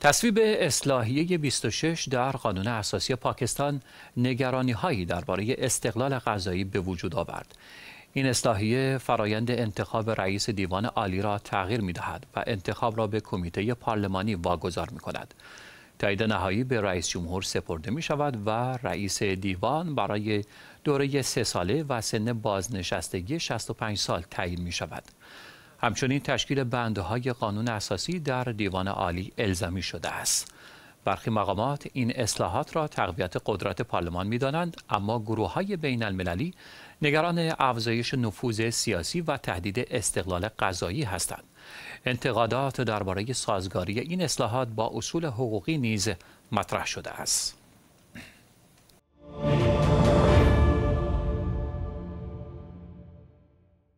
تصویب اصلاحیه 26 در قانون اساسی پاکستان نگرانی هایی درباره استقلال غذایی به وجود آورد. این اصلاحیه فرایند انتخاب رئیس دیوان عالی را تغییر می دهد و انتخاب را به کمیته پارلمانی واگذار می کند. تایید نهایی به رئیس جمهور سپرده می شود و رئیس دیوان برای دوره سه ساله و سن بازنشستگی 65 سال تعیین می شود. همچنین تشکیل بندهای قانون اساسی در دیوان عالی الزامی شده است. برخی مقامات این اصلاحات را تقویت قدرت پارلمان می دانند، اما گروه های بین المللی نگران افزایش نفوذ سیاسی و تهدید استقلال قضایی هستند. انتقادات درباره سازگاری این اصلاحات با اصول حقوقی نیز مطرح شده است.